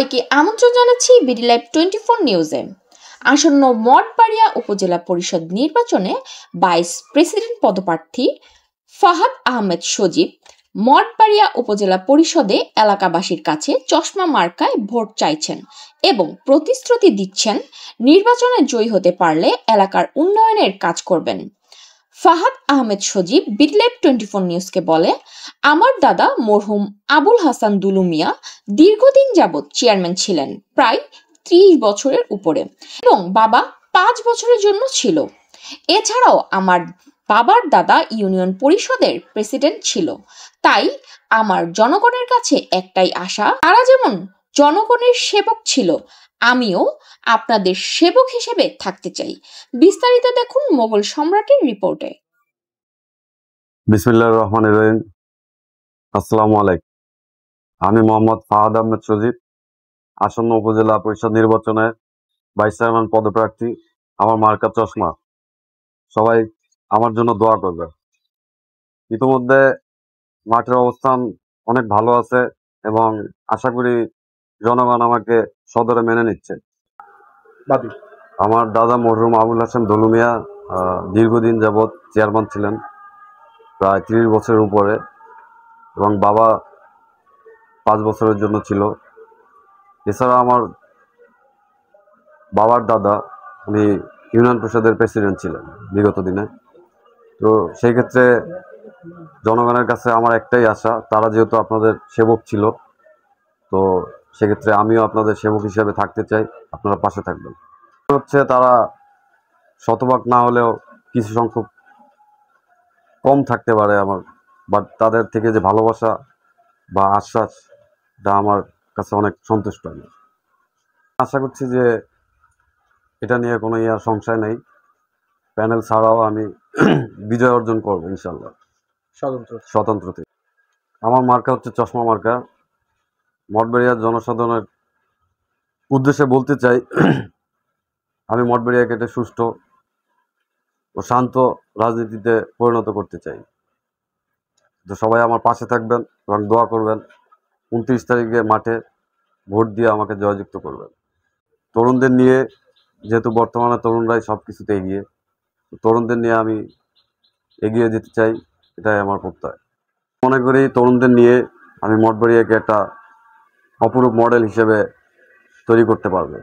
সবাইকে আমন্ত্রণ জানাচ্ছি বিডি লাইভ টোয়েন্টি ফোর নিউজে আসন্ন মঠবাড়িয়া উপজেলা পরিষদ নির্বাচনে ভাইস প্রেসিডেন্ট পদপ্রার্থী ফাহাদ আহমেদ সজীব মঠবাড়িয়া উপজেলা পরিষদে এলাকাবাসীর কাছে চশমা মার্কায় ভোট চাইছেন এবং প্রতিশ্রুতি দিচ্ছেন নির্বাচনে জয়ী হতে পারলে এলাকার উন্নয়নের কাজ করবেন Fahad Ahmed Sajeeb BDLive twenty four নিউজকে বলে আমার দাদা মরহুম আবুল হাসান দুলুমিয়া দীর্ঘদিন যাবৎ চেয়ারম্যান ছিলেন প্রায় ত্রিশ বছরের উপরে এবং বাবা পাঁচ বছরের জন্য ছিল এছাড়াও আমার বাবার দাদা ইউনিয়ন পরিষদের প্রেসিডেন্ট ছিল তাই আমার জনগণের কাছে একটাই আশা তারা যেমন জনগণের সেবক ছিল আমিও আপনাদের সেবক হিসেবে থাকতে চাই বিস্তারিত দেখুন মোগল সম্রাটের রিপোর্টে বিসমিল্লা রহমান আসসালামু আলাইকুম আমি মোহাম্মদ ফাহাদ আহমেদ সজিব আসন্ন উপজেলা পরিষদ নির্বাচনে ভাইস চেয়ারম্যান পদপ্রার্থী আমার মার্কা চশমা সবাই আমার জন্য দোয়া করবে ইতিমধ্যে মাঠের অবস্থান অনেক ভালো আছে এবং আশা করি জনগণ আমাকে সদরে মেনে নিচ্ছে আমার দাদা মরহুম আবুল হাসান দলুমিয়া দীর্ঘদিন যাবৎ চেয়ারম্যান ছিলেন প্রায় তিরিশ বছরের উপরে এবং বাবা পাঁচ বছরের জন্য ছিল এছাড়া আমার বাবার দাদা উনি ইউনিয়ন পরিষদের প্রেসিডেন্ট ছিলেন বিগত দিনে তো সেই ক্ষেত্রে জনগণের কাছে আমার একটাই আশা তারা যেহেতু আপনাদের সেবক ছিল তো সেক্ষেত্রে আমিও আপনাদের সেবক হিসাবে থাকতে চাই আপনারা পাশে থাকবেন হচ্ছে তারা শতভাগ না হলেও কিছু সংখ্যক কম থাকতে পারে আমার বাট তাদের থেকে যে ভালোবাসা বা আশ্বাস এটা আমার কাছে অনেক সন্তুষ্ট আমি আশা করছি যে এটা নিয়ে কোনো ইয়া সংশয় নেই প্যানেল ছাড়াও আমি বিজয় অর্জন করবো ইনশাল্লাহ স্বতন্ত্র থেকে আমার মার্কা হচ্ছে চশমা মার্কা মঠবেড়িয়ার জনসাধারণের উদ্দেশ্যে বলতে চাই আমি মঠবেড়িয়াকে কেটে সুষ্ঠু ও শান্ত রাজনীতিতে পরিণত করতে চাই তো সবাই আমার পাশে থাকবেন এবং দোয়া করবেন উনত্রিশ তারিখে মাঠে ভোট দিয়ে আমাকে জয়যুক্ত করবেন তরুণদের নিয়ে যেহেতু বর্তমানে তরুণরাই সব কিছুতে এগিয়ে তরুণদের নিয়ে আমি এগিয়ে যেতে চাই এটাই আমার প্রত্যয় মনে করি তরুণদের নিয়ে আমি মঠবাড়িয়াকে একটা অপরূপ মডেল হিসেবে তৈরি করতে পারবে